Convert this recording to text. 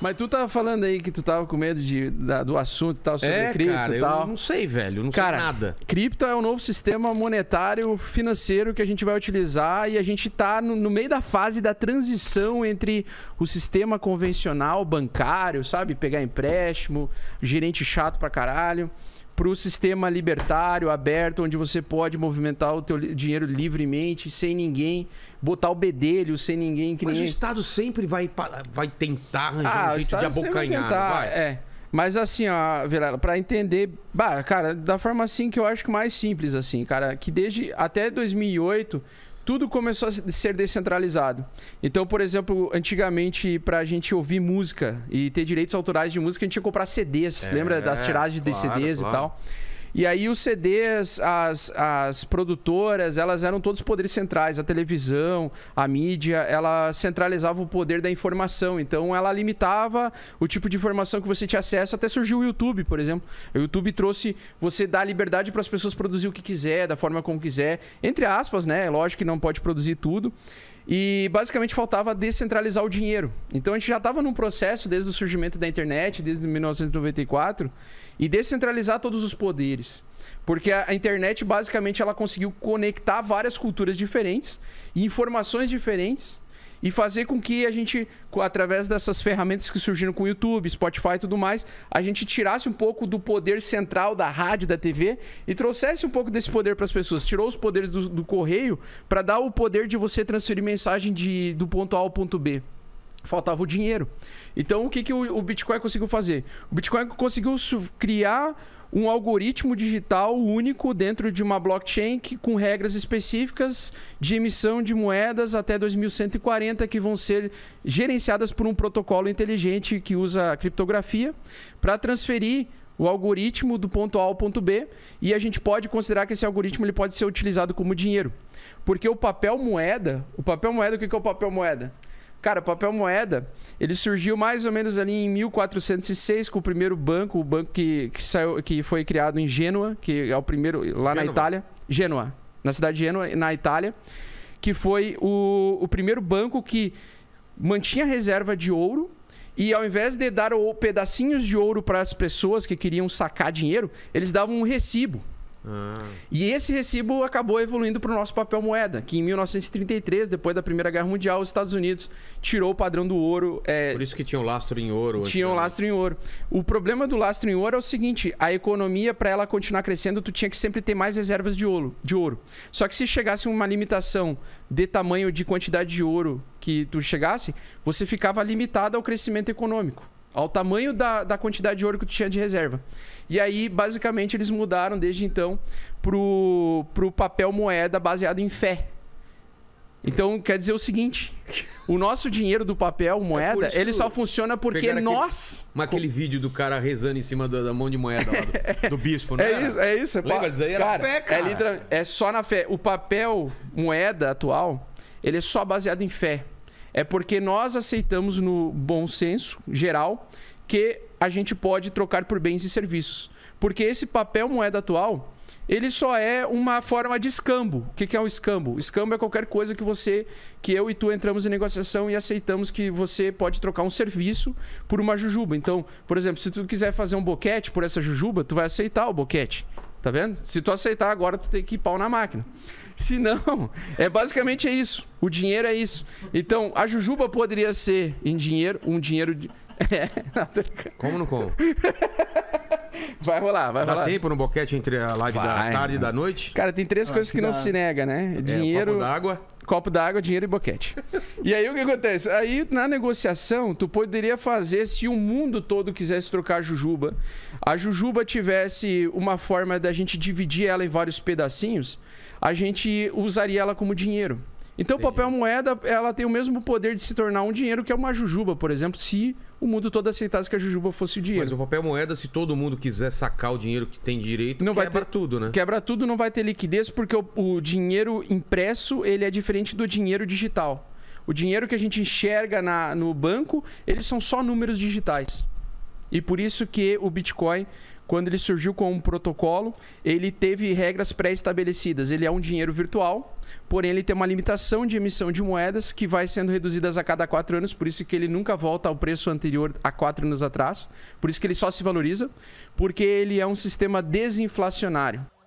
Mas tu tava falando aí que tu tava com medo de, da, do assunto e tal, sobre é, cripto cara, e tal. Eu não sei, velho. Não cara, sei nada. Cripto é um novo sistema monetário financeiro que a gente vai utilizar e a gente tá no, no meio da fase da transição entre o sistema convencional, bancário, sabe? Pegar empréstimo, gerente chato pra caralho para o sistema libertário, aberto, onde você pode movimentar o teu dinheiro livremente, sem ninguém, botar o bedelho, sem ninguém... Que Mas o Estado sempre vai, vai tentar arranjar ah, um jeito de abocanhar, tentar, vai. É. Mas assim, ó, Vilela, pra entender, bah, cara, da forma assim que eu acho que mais simples, assim, cara, que desde até 2008 tudo começou a ser descentralizado. Então, por exemplo, antigamente, para a gente ouvir música e ter direitos autorais de música, a gente tinha que comprar CDs. É, lembra das tiragens de claro, CDs claro. e tal? E aí os CDs, as, as produtoras, elas eram todos poderes centrais. A televisão, a mídia, ela centralizava o poder da informação. Então ela limitava o tipo de informação que você tinha acesso. Até surgiu o YouTube, por exemplo. O YouTube trouxe você dar liberdade para as pessoas produzir o que quiser, da forma como quiser. Entre aspas, né? É lógico que não pode produzir tudo. E basicamente faltava descentralizar o dinheiro. Então a gente já estava num processo desde o surgimento da internet, desde 1994, e descentralizar todos os poderes deles. Porque a internet, basicamente, ela conseguiu conectar várias culturas diferentes e informações diferentes e fazer com que a gente, através dessas ferramentas que surgiram com o YouTube, Spotify e tudo mais, a gente tirasse um pouco do poder central da rádio, da TV e trouxesse um pouco desse poder para as pessoas. Tirou os poderes do, do correio para dar o poder de você transferir mensagem de, do ponto A ao ponto B. Faltava o dinheiro. Então, o que, que o, o Bitcoin conseguiu fazer? O Bitcoin conseguiu criar um algoritmo digital único dentro de uma blockchain que, com regras específicas de emissão de moedas até 2140 que vão ser gerenciadas por um protocolo inteligente que usa criptografia para transferir o algoritmo do ponto A ao ponto B e a gente pode considerar que esse algoritmo ele pode ser utilizado como dinheiro. Porque o papel moeda, o papel moeda, o que é o papel moeda? Cara, o papel moeda, ele surgiu mais ou menos ali em 1406 com o primeiro banco, o banco que, que, saiu, que foi criado em Gênua, que é o primeiro lá na Itália. Gênua, na cidade de Gênua, na Itália, que foi o, o primeiro banco que mantinha reserva de ouro e ao invés de dar pedacinhos de ouro para as pessoas que queriam sacar dinheiro, eles davam um recibo. Ah. E esse recibo acabou evoluindo para o nosso papel moeda, que em 1933, depois da Primeira Guerra Mundial, os Estados Unidos tirou o padrão do ouro. É... Por isso que tinha o um lastro em ouro. Tinha o um lastro em ouro. O problema do lastro em ouro é o seguinte: a economia, para ela continuar crescendo, tu tinha que sempre ter mais reservas de ouro, de ouro. Só que se chegasse uma limitação de tamanho de quantidade de ouro que tu chegasse, você ficava limitado ao crescimento econômico ao tamanho da, da quantidade de ouro que tu tinha de reserva. E aí, basicamente, eles mudaram desde então pro, pro papel moeda baseado em fé. Então, quer dizer o seguinte: o nosso dinheiro do papel, é moeda, é ele só funciona porque nós. mas aquele vídeo do cara rezando em cima da, mão de moeda lá, do, do, bispo, né? É isso, é isso. Lembra disso aí? Era cara, fé, é cara. É, é só na fé. O papel, moeda atual, ele é só baseado em fé. É porque nós aceitamos no bom senso geral que a gente pode trocar por bens e serviços. Porque esse papel moeda atual, ele só é uma forma de escambo. O que é o escambo? Escambo é qualquer coisa que você, que eu e tu entramos em negociação e aceitamos que você pode trocar um serviço por uma jujuba. Então, por exemplo, se tu quiser fazer um boquete por essa jujuba, tu vai aceitar o boquete. Tá vendo? Se tu aceitar agora, tu tem que ir pau na máquina. Se não, é basicamente é isso. O dinheiro é isso. Então, a Jujuba poderia ser em dinheiro, um dinheiro de... É, Como não como? Vai rolar, vai Dá rolar. Dá tempo no boquete entre a live vai, da tarde mano. e da noite? Cara, tem três ah, coisas que, não se nega, né? É, dinheiro. É, copo d'água. Copo d'água, dinheiro e boquete. e aí o que acontece? Aí na negociação, tu poderia fazer se o mundo todo quisesse trocar a Jujuba. A Jujuba tivesse uma forma da gente dividir ela em vários pedacinhos, a gente usaria ela como dinheiro. Então, Entendi. papel moeda, ela tem o mesmo poder de se tornar um dinheiro que é uma jujuba, por exemplo, se o mundo todo aceitasse que a jujuba fosse o dinheiro. Mas o papel moeda, se todo mundo quiser sacar o dinheiro que tem direito, não quebra vai ter, tudo, né? Quebra tudo, não vai ter liquidez, porque o, o dinheiro impresso, ele é diferente do dinheiro digital. O dinheiro que a gente enxerga na, no banco, eles são só números digitais. E por isso que o Bitcoin, quando ele surgiu como protocolo, ele teve regras pré-estabelecidas. Ele é um dinheiro virtual, porém ele tem uma limitação de emissão de moedas que vai sendo reduzidas a cada quatro anos, por isso que ele nunca volta ao preço anterior a quatro anos atrás, por isso que ele só se valoriza, porque ele é um sistema desinflacionário.